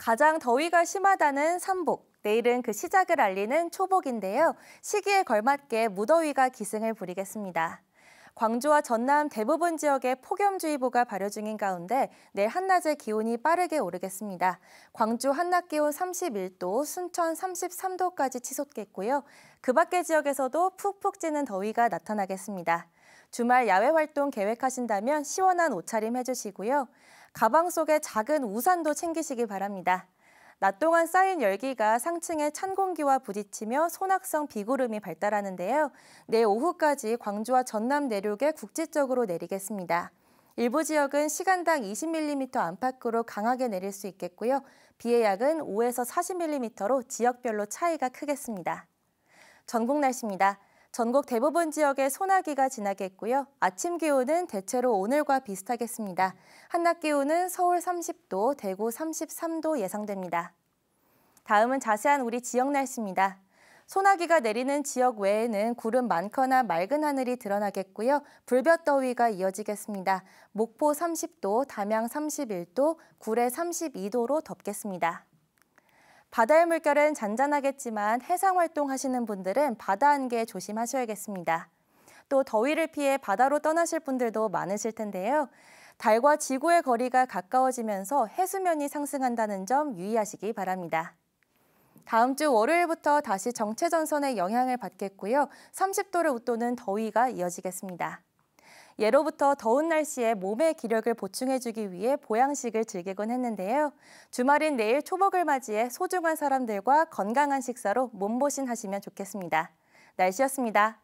가장 더위가 심하다는 삼복, 내일은 그 시작을 알리는 초복인데요. 시기에 걸맞게 무더위가 기승을 부리겠습니다. 광주와 전남 대부분 지역에 폭염주의보가 발효 중인 가운데 내일 한낮의 기온이 빠르게 오르겠습니다. 광주 한낮 기온 31도, 순천 33도까지 치솟겠고요. 그 밖의 지역에서도 푹푹 찌는 더위가 나타나겠습니다. 주말 야외 활동 계획하신다면 시원한 옷차림 해주시고요. 가방 속에 작은 우산도 챙기시기 바랍니다. 낮 동안 쌓인 열기가 상층의 찬 공기와 부딪히며 소낙성 비구름이 발달하는데요. 내일 오후까지 광주와 전남 내륙에 국지적으로 내리겠습니다. 일부 지역은 시간당 20mm 안팎으로 강하게 내릴 수 있겠고요. 비의 약은 5에서 40mm로 지역별로 차이가 크겠습니다. 전국 날씨입니다. 전국 대부분 지역에 소나기가 지나겠고요. 아침 기온은 대체로 오늘과 비슷하겠습니다. 한낮 기온은 서울 30도, 대구 33도 예상됩니다. 다음은 자세한 우리 지역 날씨입니다. 소나기가 내리는 지역 외에는 구름 많거나 맑은 하늘이 드러나겠고요. 불볕더위가 이어지겠습니다. 목포 30도, 담양 31도, 구례 32도로 덥겠습니다. 바다의 물결은 잔잔하겠지만 해상 활동하시는 분들은 바다 안개 조심하셔야겠습니다. 또 더위를 피해 바다로 떠나실 분들도 많으실 텐데요. 달과 지구의 거리가 가까워지면서 해수면이 상승한다는 점 유의하시기 바랍니다. 다음 주 월요일부터 다시 정체전선의 영향을 받겠고요. 30도를 웃도는 더위가 이어지겠습니다. 예로부터 더운 날씨에 몸의 기력을 보충해주기 위해 보양식을 즐기곤 했는데요. 주말인 내일 초복을 맞이해 소중한 사람들과 건강한 식사로 몸보신 하시면 좋겠습니다. 날씨였습니다.